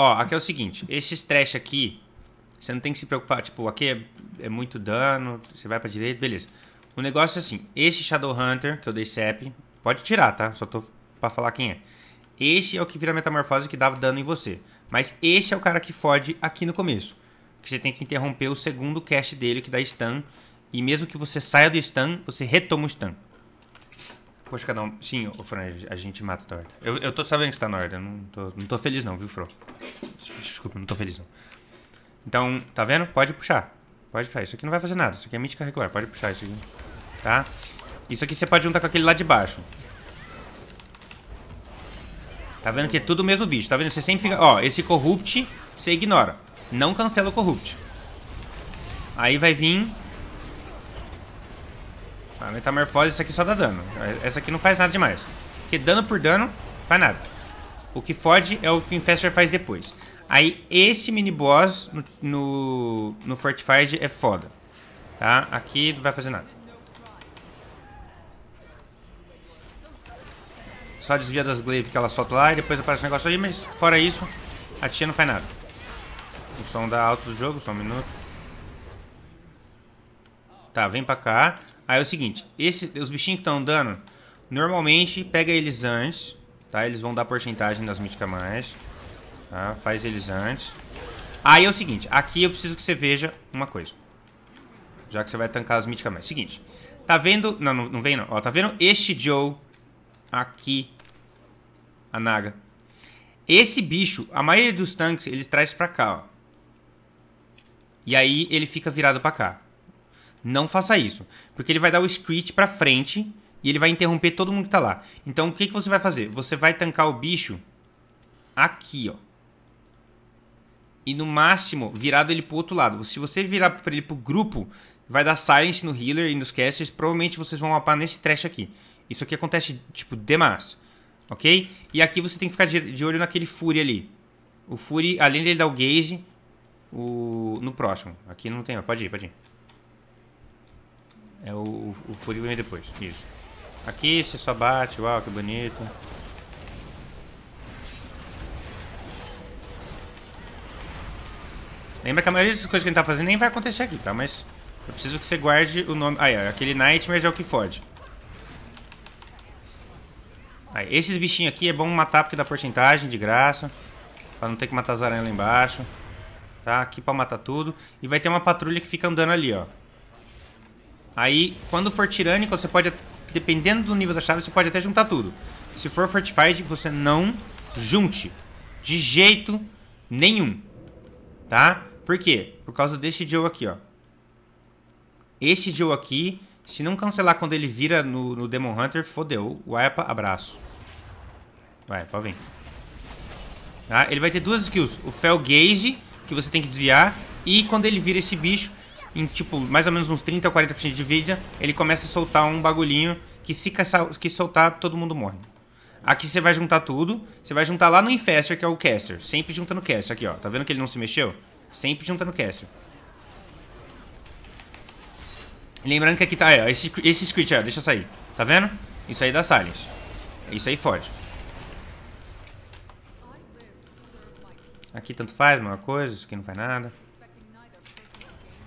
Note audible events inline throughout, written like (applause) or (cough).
Ó, aqui é o seguinte, esse stretch aqui, você não tem que se preocupar, tipo, aqui é, é muito dano, você vai pra direita, beleza. O negócio é assim, esse Shadowhunter, que eu dei CEP, pode tirar, tá? Só tô pra falar quem é. Esse é o que vira metamorfose que dava dano em você. Mas esse é o cara que fode aqui no começo. Que você tem que interromper o segundo cast dele, que dá stun. E mesmo que você saia do stun, você retoma o stun. Poxa, cada um. Sim, o Fran, a gente mata a horda. Eu, eu tô sabendo que você tá na horda. Eu não tô, não tô feliz, não, viu, Fro? Desculpa, não tô feliz, não. Então, tá vendo? Pode puxar. Pode puxar. Isso aqui não vai fazer nada. Isso aqui é mítica regular. Pode puxar isso aqui. Tá? Isso aqui você pode juntar com aquele lá de baixo. Tá vendo que é tudo o mesmo bicho. Tá vendo? Você sempre fica... Ó, esse Corrupt, você ignora. Não cancela o Corrupt. Aí vai vir a metamorfose, isso aqui só dá dano. Essa aqui não faz nada demais. Porque dano por dano, faz nada. O que fode é o que o Infester faz depois. Aí esse mini boss no, no, no Fortified é foda. Tá? Aqui não vai fazer nada. Só desvia das glaives que ela solta lá e depois aparece um negócio aí, mas fora isso, a tia não faz nada. O som da alto do jogo, só um minuto. Tá, vem pra cá. Aí é o seguinte, esse, os bichinhos que estão andando, normalmente pega eles antes, tá? Eles vão dar porcentagem nas míticas mais, tá? Faz eles antes. Aí é o seguinte, aqui eu preciso que você veja uma coisa. Já que você vai tancar as míticas mais. Seguinte, tá vendo... Não, não, não vem não. Ó, tá vendo este Joe aqui, a Naga. Esse bicho, a maioria dos tanques, eles traz pra cá, ó. E aí ele fica virado pra cá. Não faça isso, porque ele vai dar o screech para frente e ele vai interromper todo mundo que tá lá. Então o que, que você vai fazer? Você vai tancar o bicho aqui, ó. E no máximo, virado ele pro outro lado. Se você virar ele pro grupo, vai dar silence no healer e nos casters. Provavelmente vocês vão mapar nesse trash aqui. Isso aqui acontece, tipo, demais. Ok? E aqui você tem que ficar de olho naquele Fury ali. O Fury, além dele dar o gaze, o... no próximo. Aqui não tem... Pode ir, pode ir. É o, o, o vem depois. Isso. Aqui você só bate, uau, que bonito. Lembra que a maioria das coisas que a gente tá fazendo nem vai acontecer aqui, tá? Mas eu preciso que você guarde o nome... Aí, ó, aquele Nightmare é o que fode. Aí, esses bichinhos aqui é bom matar porque dá porcentagem de graça. Pra não ter que matar as aranhas lá embaixo. Tá? Aqui pra matar tudo. E vai ter uma patrulha que fica andando ali, ó. Aí, quando for tirânico, você pode, dependendo do nível da chave, você pode até juntar tudo. Se for fortified, você não junte. De jeito nenhum. Tá? Por quê? Por causa desse Joe aqui, ó. Esse Joe aqui, se não cancelar quando ele vira no, no Demon Hunter, fodeu. O abraço. Vai, pode vir. Tá? Ele vai ter duas skills. O Fel Gaze, que você tem que desviar. E quando ele vira esse bicho, em tipo mais ou menos uns 30 ou 40% de vida, ele começa a soltar um bagulhinho que se que soltar, todo mundo morre. Aqui você vai juntar tudo, você vai juntar lá no Infester, que é o caster. Sempre junta no caster, aqui ó, tá vendo que ele não se mexeu? Sempre junta no caster. Lembrando que aqui tá, é, ó, esse, esse script, ó, deixa sair, tá vendo? Isso aí dá silence. Isso aí foge. Aqui tanto faz, mesma coisa, isso aqui não faz nada.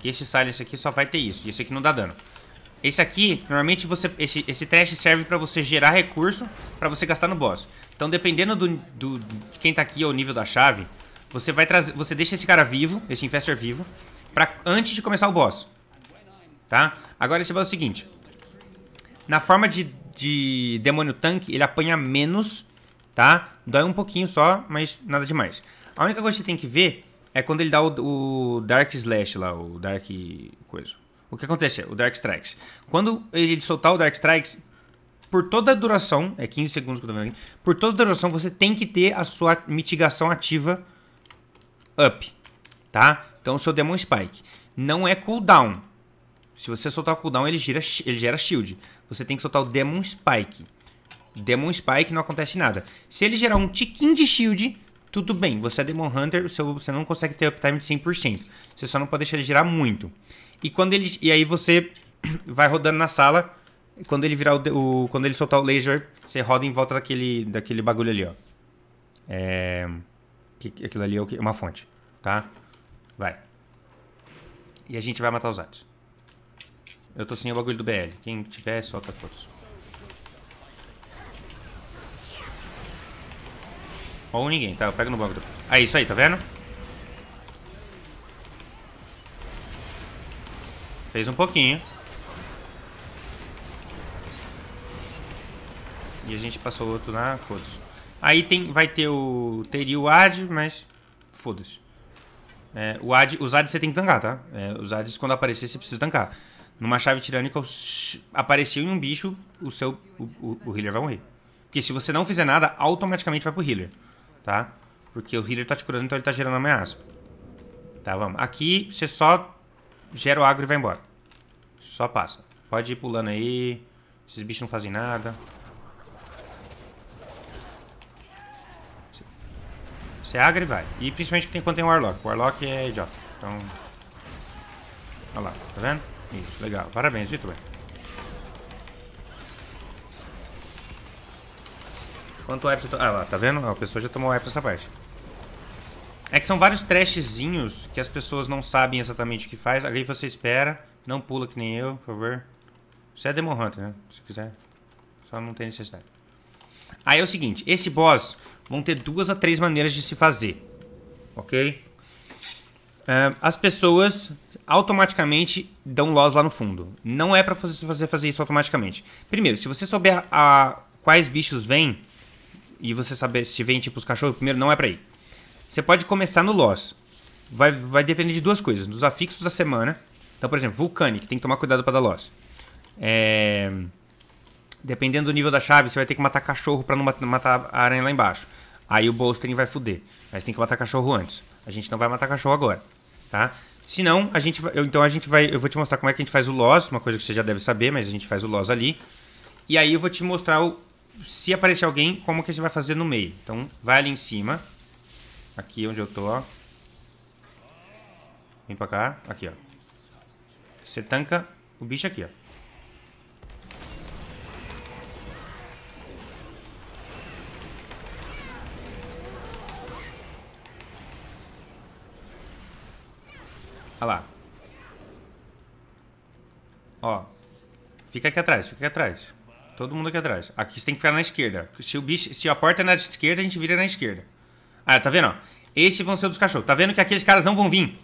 Que esse Silence aqui só vai ter isso. E esse aqui não dá dano. Esse aqui, normalmente, você, esse, esse trash serve pra você gerar recurso pra você gastar no boss. Então, dependendo do, do de quem tá aqui ou o nível da chave, você vai trazer, você deixa esse cara vivo, esse infester vivo, pra, antes de começar o boss. Tá? Agora, esse boss é o seguinte. Na forma de, de demônio tanque, ele apanha menos, tá? Dói um pouquinho só, mas nada demais. A única coisa que você tem que ver é quando ele dá o, o Dark Slash lá, o Dark. coisa. O que acontece? É, o Dark Strikes. Quando ele soltar o Dark Strikes, por toda a duração, é 15 segundos que eu tô vendo aqui, por toda a duração você tem que ter a sua mitigação ativa up, tá? Então o seu Demon Spike. Não é cooldown. Se você soltar o cooldown, ele, gira, ele gera shield. Você tem que soltar o Demon Spike. Demon Spike não acontece nada. Se ele gerar um tiquinho de shield, tudo bem, você é Demon Hunter, você não consegue ter uptime de 100%. Você só não pode deixar ele girar muito. E quando ele e aí você (clears throat) vai rodando na sala, quando ele virar o, o quando ele soltar o laser, você roda em volta daquele daquele bagulho ali, ó. É aquilo ali é uma fonte, tá? Vai. E a gente vai matar os atos. Eu tô sem o bagulho do BL. Quem tiver, solta todos. Ou ninguém, tá? Pega no banco. Do... É isso aí, tá vendo? Fez um pouquinho. E a gente passou o outro na Kodos. Aí tem, vai ter o... Teria o AD, mas... Foda-se. É, o AD, os AD você tem que tancar, tá? É, os ADs quando aparecer você precisa tancar. Numa chave tirânica, apareceu em um bicho, o seu... O, o, o healer vai morrer. Porque se você não fizer nada, automaticamente vai pro healer tá? Porque o healer tá te curando, então ele tá gerando ameaça. Tá, vamos. Aqui você só gera o agro e vai embora. Só passa. Pode ir pulando aí. Esses bichos não fazem nada. Você agra e vai. E principalmente que tem, quando tem Warlock. Warlock é idiota. Então... Olha lá, tá vendo? Isso, legal. Parabéns, muito bem. Quanto web Ah lá, tá vendo? A pessoa já tomou web nessa parte. É que são vários trashzinhos que as pessoas não sabem exatamente o que faz. Ali você espera. Não pula que nem eu, por favor. Você é Demon Hunter, né? Se quiser. Só não tem necessidade. Aí é o seguinte. Esse boss vão ter duas a três maneiras de se fazer. Ok? Uh, as pessoas automaticamente dão loss lá no fundo. Não é pra você fazer, fazer isso automaticamente. Primeiro, se você souber a, a, quais bichos vêm e você saber se vem tipo os cachorros primeiro, não é pra ir. Você pode começar no loss. Vai, vai depender de duas coisas: dos afixos da semana. Então, por exemplo, vulcânico tem que tomar cuidado pra dar loss. É... Dependendo do nível da chave, você vai ter que matar cachorro pra não matar a aranha lá embaixo. Aí o Bolstering vai fuder. Mas tem que matar cachorro antes. A gente não vai matar cachorro agora, tá? Se não, a gente vai, então a gente vai, eu vou te mostrar como é que a gente faz o loss, uma coisa que você já deve saber, mas a gente faz o loss ali. E aí eu vou te mostrar o, se aparecer alguém, como que a gente vai fazer no meio? Então, vai ali em cima. Aqui onde eu tô, ó. Vem pra cá. Aqui, ó. Você tanca o bicho aqui, ó. Olha lá. Ó. Fica aqui atrás, fica aqui atrás todo mundo aqui atrás. Aqui você tem que ficar na esquerda. Se, o bicho, se a porta é na esquerda, a gente vira na esquerda. Ah, tá vendo? Esses vão ser dos cachorros. Tá vendo que aqueles caras não vão vir?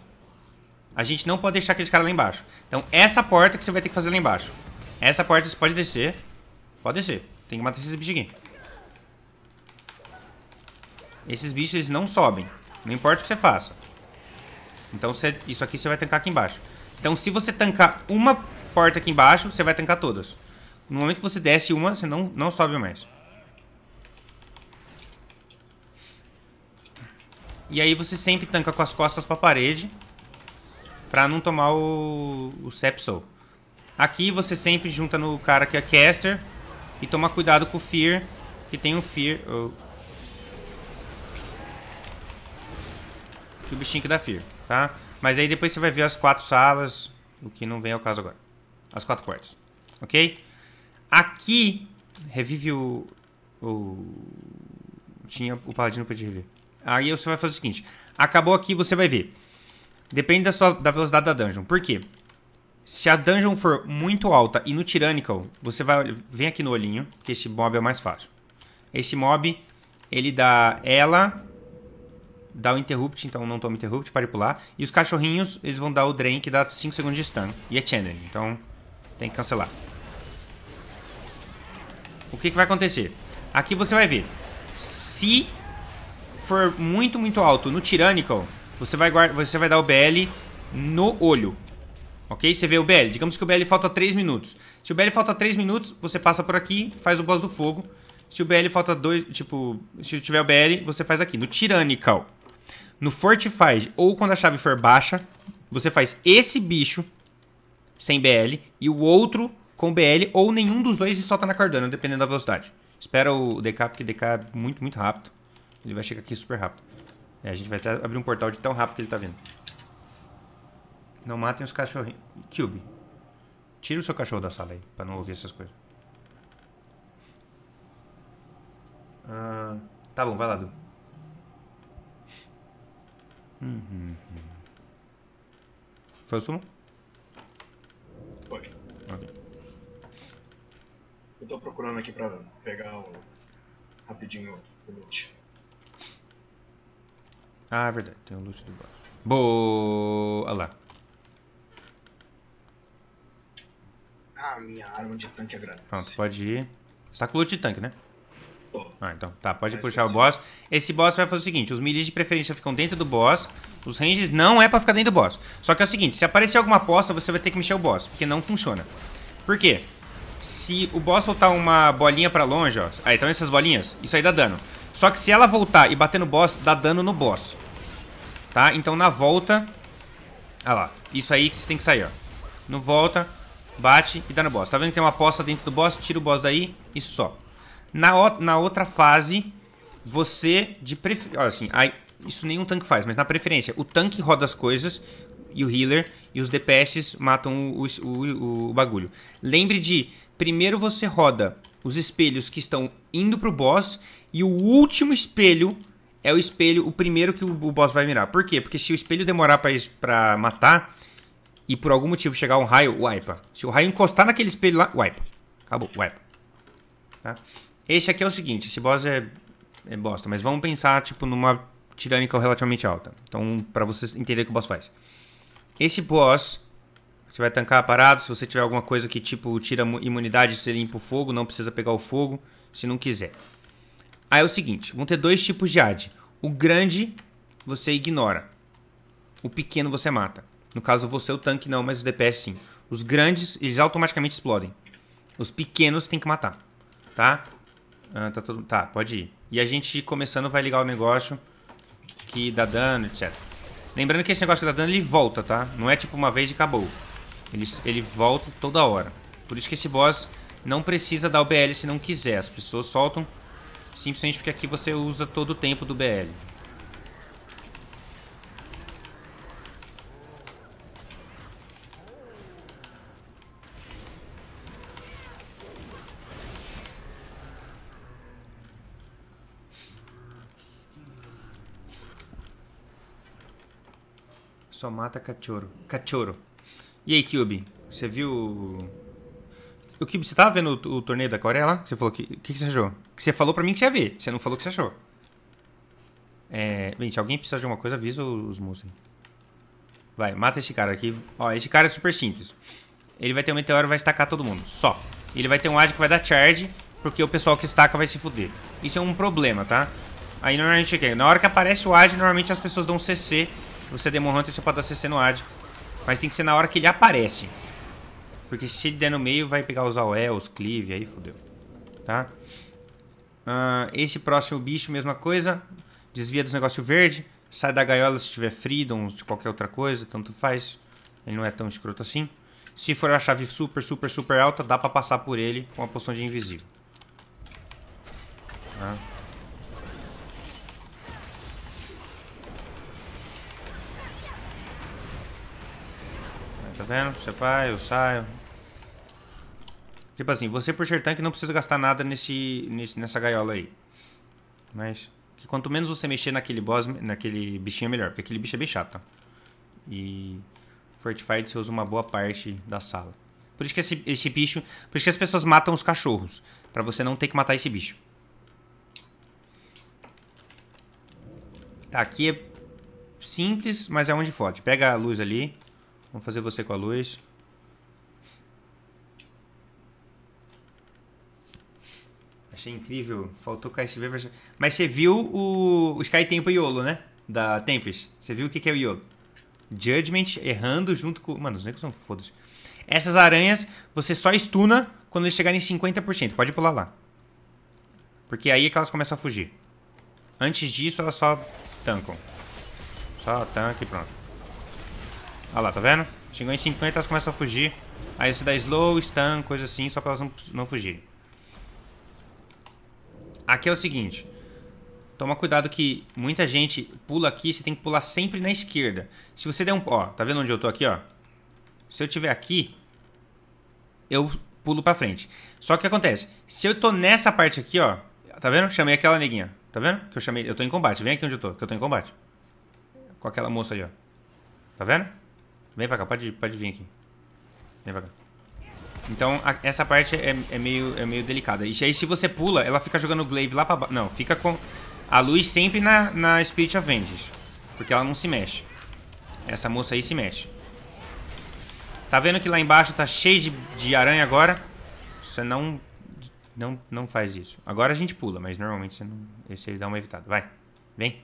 A gente não pode deixar aqueles caras lá embaixo. Então, essa porta que você vai ter que fazer lá embaixo. Essa porta você pode descer. Pode descer. Tem que matar esses bichos aqui. Esses bichos, eles não sobem. Não importa o que você faça. Então, você, isso aqui você vai tancar aqui embaixo. Então, se você tancar uma porta aqui embaixo, você vai tancar todas. No momento que você desce uma, você não, não sobe mais. E aí você sempre tanca com as costas pra parede pra não tomar o, o Sepsol. Aqui você sempre junta no cara que é caster e toma cuidado com o Fear, que tem o um Fear... Oh. Que o bichinho que dá Fear, tá? Mas aí depois você vai ver as quatro salas, o que não vem ao caso agora. As quatro portas, ok? Aqui, revive o, o. Tinha o paladino pra te reviver. Aí você vai fazer o seguinte: acabou aqui, você vai ver. Depende da, sua, da velocidade da dungeon. Por quê? Se a dungeon for muito alta e no Tyrannical, você vai. Vem aqui no olhinho, porque esse mob é mais fácil. Esse mob, ele dá ela. Dá o interrupt, então não toma interrupt, pode pular. E os cachorrinhos, eles vão dar o drain que dá 5 segundos de stun. E é channel então tem que cancelar o que, que vai acontecer? Aqui você vai ver. Se for muito, muito alto no Tyrannical, você vai, guarda, você vai dar o BL no olho. Ok? Você vê o BL. Digamos que o BL falta 3 minutos. Se o BL falta 3 minutos, você passa por aqui, faz o boss do fogo. Se o BL falta 2, tipo, se tiver o BL, você faz aqui, no Tyrannical. No Fortified, ou quando a chave for baixa, você faz esse bicho sem BL e o outro com BL ou nenhum dos dois e solta tá na cardana, dependendo da velocidade. Espera o DK, porque DK é muito, muito rápido. Ele vai chegar aqui super rápido. É, a gente vai até abrir um portal de tão rápido que ele tá vindo. Não matem os cachorrinhos. Cube. Tira o seu cachorro da sala aí, pra não ouvir essas coisas. Ah, tá bom, vai lá, Du. Uhum. Foi o sumo? Foi. Ok. Eu tô procurando aqui pra pegar o... rapidinho o loot. Ah, é verdade. Tem o loot do boss. Boa! Olha lá. Ah, minha arma de tanque agradece. Pronto, pode ir. Você tá com loot de tanque, né? Tô. Ah, então. Tá, pode puxar o boss. Esse boss vai fazer o seguinte. Os milis de preferência ficam dentro do boss. Os ranges não é pra ficar dentro do boss. Só que é o seguinte. Se aparecer alguma aposta, você vai ter que mexer o boss. Porque não funciona. Por quê? se o boss soltar uma bolinha pra longe, ó. Aí, tá estão essas bolinhas? Isso aí dá dano. Só que se ela voltar e bater no boss, dá dano no boss. Tá? Então na volta... Olha lá. Isso aí que você tem que sair, ó. No volta, bate e dá no boss. Tá vendo que tem uma poça dentro do boss? Tira o boss daí e só. Na, o... na outra fase, você de preferência... Olha assim, aí... isso nenhum tanque faz, mas na preferência. O tanque roda as coisas e o healer e os DPS matam o, o, o, o bagulho. Lembre de primeiro você roda os espelhos que estão indo pro boss e o último espelho é o espelho, o primeiro que o, o boss vai mirar. Por quê? Porque se o espelho demorar pra, pra matar e por algum motivo chegar um raio, wipe. Se o raio encostar naquele espelho lá, wipe. Acabou, wipe. Tá? Esse aqui é o seguinte, esse boss é, é bosta, mas vamos pensar tipo numa tirânica relativamente alta. Então, pra vocês entenderem o que o boss faz. Esse boss você vai tancar parado. Se você tiver alguma coisa que tipo tira imunidade, você limpa o fogo, não precisa pegar o fogo, se não quiser. Aí é o seguinte, vão ter dois tipos de AD. O grande você ignora. O pequeno você mata. No caso, você o tanque não, mas o DPS sim. Os grandes, eles automaticamente explodem. Os pequenos tem que matar, tá? Ah, tá, todo... tá, pode ir. E a gente, começando, vai ligar o negócio que dá dano, etc. Lembrando que esse negócio que dá dano, ele volta, tá? Não é tipo uma vez e acabou. Ele, ele volta toda hora. Por isso que esse boss não precisa dar o BL se não quiser. As pessoas soltam simplesmente porque aqui você usa todo o tempo do BL. Só mata cachorro. Cachorro. E aí, Cube? Você viu. O Cube, você tava vendo o, o torneio da Coreia lá? Você falou que. O que, que, você achou? Que você falou pra mim que você ia ver. Você não falou que você achou. É. Bem, se alguém precisar de alguma coisa, avisa os moços aí. Vai, mata esse cara aqui. Ó, esse cara é super simples. Ele vai ter um meteoro e vai estacar todo mundo. Só. Ele vai ter um ad que vai dar charge, porque o pessoal que estaca vai se fuder. Isso é um problema, tá? Aí normalmente o Na hora que aparece o ad, normalmente as pessoas dão CC. Você demorou antes, você pode dar CC no ad. Mas tem que ser na hora que ele aparece. Porque se ele der no meio, vai pegar os Auel, os Clive, aí fodeu. Tá? Uh, esse próximo bicho, mesma coisa. Desvia dos negócios verde. Sai da gaiola se tiver Freedom, de qualquer outra coisa, tanto faz. Ele não é tão escroto assim. Se for a chave super, super, super alta, dá pra passar por ele com a poção de invisível. Tá? Tá vendo? Você vai, eu saio. Tipo assim, você por ser tanque não precisa gastar nada nesse, nesse, nessa gaiola aí. Mas que quanto menos você mexer naquele boss, naquele bichinho, é melhor. Porque aquele bicho é bem chato. E Fortified você usa uma boa parte da sala. Por isso que esse, esse bicho... Por isso que as pessoas matam os cachorros. Pra você não ter que matar esse bicho. Tá, aqui é simples, mas é onde fode. Pega a luz ali. Vamos fazer você com a luz. Achei incrível. Faltou Cast Vapor. Mas você viu o, o Sky Tempo Yolo, né? Da Tempest. Você viu o que, é o Yolo? Judgment errando junto com. Mano, os negros são fodas. Essas aranhas você só estuna quando eles chegarem em 50%. Pode pular lá. Porque aí é que elas começam a fugir. Antes disso, elas só tancam. Só tanque e pronto. Olha lá, tá vendo? Chegou em 50, elas começam a fugir. Aí você dá slow, stun, coisa assim, só pra elas não, não fugirem. Aqui é o seguinte. Toma cuidado que muita gente pula aqui, você tem que pular sempre na esquerda. Se você der um... Ó, tá vendo onde eu tô aqui, ó? Se eu tiver aqui, eu pulo pra frente. Só que o que acontece? Se eu tô nessa parte aqui, ó, tá vendo? Chamei aquela neguinha. Tá vendo? Que eu chamei. Eu tô em combate. Vem aqui onde eu tô, que eu tô em combate. Com aquela moça aí, ó. Tá vendo? Vem pra cá, pode, pode vir aqui. Vem pra cá. Então, a, essa parte é, é, meio, é meio delicada. E aí, se você pula, ela fica jogando o Glaive lá pra baixo. Não, fica com a luz sempre na, na Spirit of Vengeance. Porque ela não se mexe. Essa moça aí se mexe. Tá vendo que lá embaixo tá cheio de, de aranha agora? Você não, não, não faz isso. Agora a gente pula, mas normalmente você não, você dá uma evitada. Vai, vem.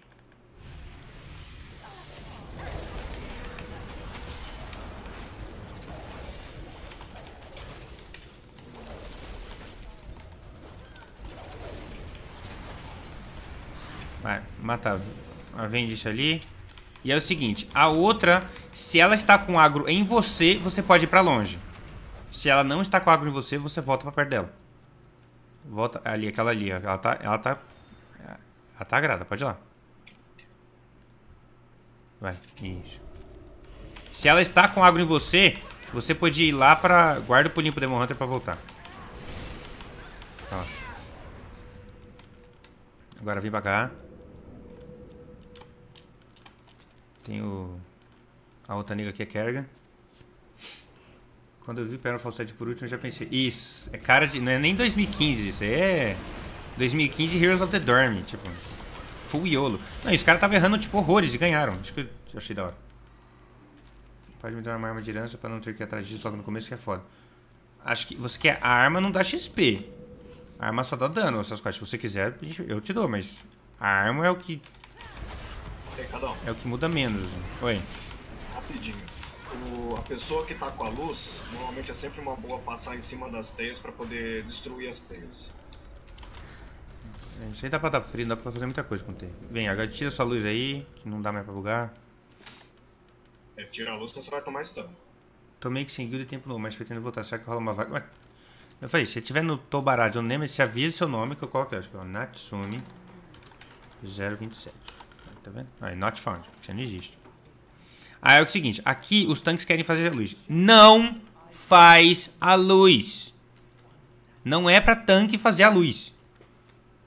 Vai, mata a Vendish ali. E é o seguinte, a outra, se ela está com agro em você, você pode ir pra longe. Se ela não está com agro em você, você volta pra perto dela. Volta ali, aquela ali. Ela tá. Ela tá. Ela tá agrada, pode ir lá. Vai, isso. Se ela está com agro em você, você pode ir lá pra. Guarda o pulinho pro Demon Hunter pra voltar. Ó. Tá Agora vem pra cá. Tem o... A outra nega aqui é Kerrigan. Quando eu vi Perna Falsete por último, eu já pensei. Isso, é cara de. Não é nem 2015, isso aí é. 2015 Heroes of the Dorm, tipo. Full YOLO. Não, e os caras estavam errando, tipo, horrores e ganharam. Acho que eu achei da hora. Pode me dar uma arma de herança pra não ter que ir atrás disso logo no começo, que é foda. Acho que você quer. A arma não dá XP. A arma só dá dano, essas coisas. Se você quiser, eu te dou, mas. A arma é o que cada um. É o que muda menos. Né? Oi. Rapidinho. O, a pessoa que tá com a luz, normalmente é sempre uma boa passar em cima das teias para poder destruir as teias. É, isso aí dá pra dar frio, dá pra fazer muita coisa com teia. Vem, agora tira sua luz aí, que não dá mais pra bugar. É, tira a luz, então você vai tomar stun. meio que sem guilda tempo novo, mas pretendo voltar, será que rola uma vaga? Ué. Eu falei, se tiver no Tobarad ou Nemesis, avisa seu nome que eu aqui. acho que é o Natsumi 027 tá vendo? Aí, é not found, você não existe. Aí é o seguinte, aqui os tanques querem fazer a luz. Não faz a luz. Não é pra tanque fazer a luz.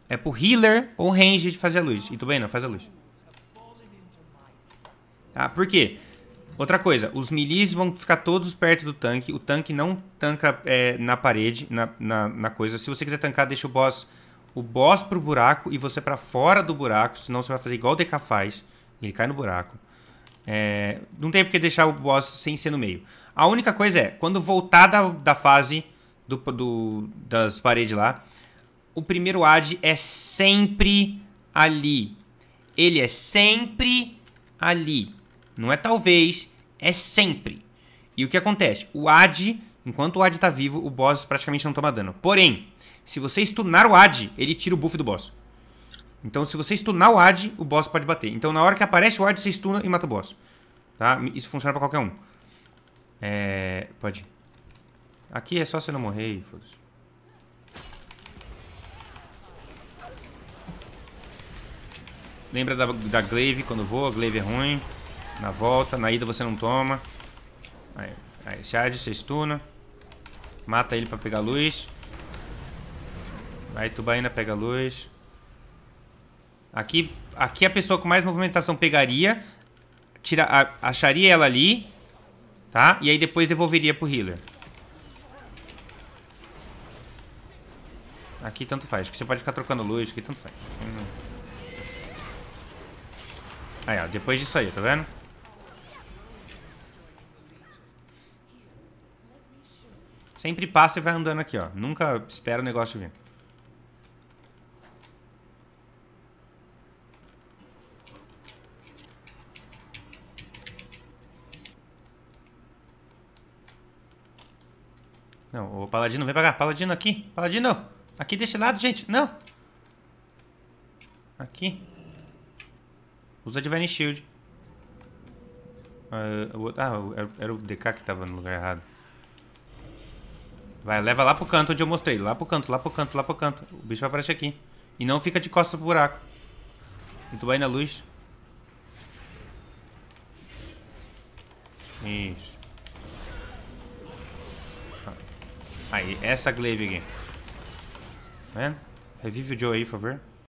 É pro healer ou range de fazer a luz. E tudo bem, não, faz a luz. Tá, por quê? Outra coisa, os milis vão ficar todos perto do tanque. O tanque não tanca é, na parede, na, na, na, coisa. Se você quiser tancar, deixa o boss o boss pro buraco e você para fora do buraco, senão você vai fazer igual o DK faz, ele cai no buraco. É, não tem porque deixar o boss sem ser no meio. A única coisa é, quando voltar da, da fase do, do, das paredes lá, o primeiro AD é sempre ali. Ele é sempre ali. Não é talvez, é sempre. E o que acontece? O AD Enquanto o Ad tá vivo, o boss praticamente não toma dano. Porém, se você stunar o Ad, ele tira o buff do boss. Então, se você stunar o Ad, o boss pode bater. Então, na hora que aparece o Ad, você stuna e mata o boss. Tá? Isso funciona pra qualquer um. É... Pode. Aqui é só você não morrer e foda-se. Lembra da, da Glaive quando voa, a Glaive é ruim. Na volta, na ida você não toma. Aí, aí Shard, você stuna. Mata ele pra pegar luz. Aí Tubaina pega luz. Aqui, aqui a pessoa com mais movimentação pegaria, tira, a, acharia ela ali, tá? E aí depois devolveria pro healer. Aqui tanto faz, que você pode ficar trocando luz, aqui tanto faz. Hum. Aí, ó, depois disso aí, tá vendo? Sempre passa e vai andando aqui, ó. Nunca espera o negócio vir. Não, o Paladino, vem pra cá. Paladino, aqui. Paladino, aqui desse lado, gente. Não. Aqui. Usa Divine Shield. ah, ah era o DK que tava no lugar errado. Vai, leva lá pro canto onde eu mostrei. Lá pro canto, lá pro canto, lá pro canto. O bicho vai aparecer aqui. E não fica de costas pro buraco. E tu vai na luz. Isso. Aí, essa glaive aqui. Tá vendo? Revive o Joe aí, por favor.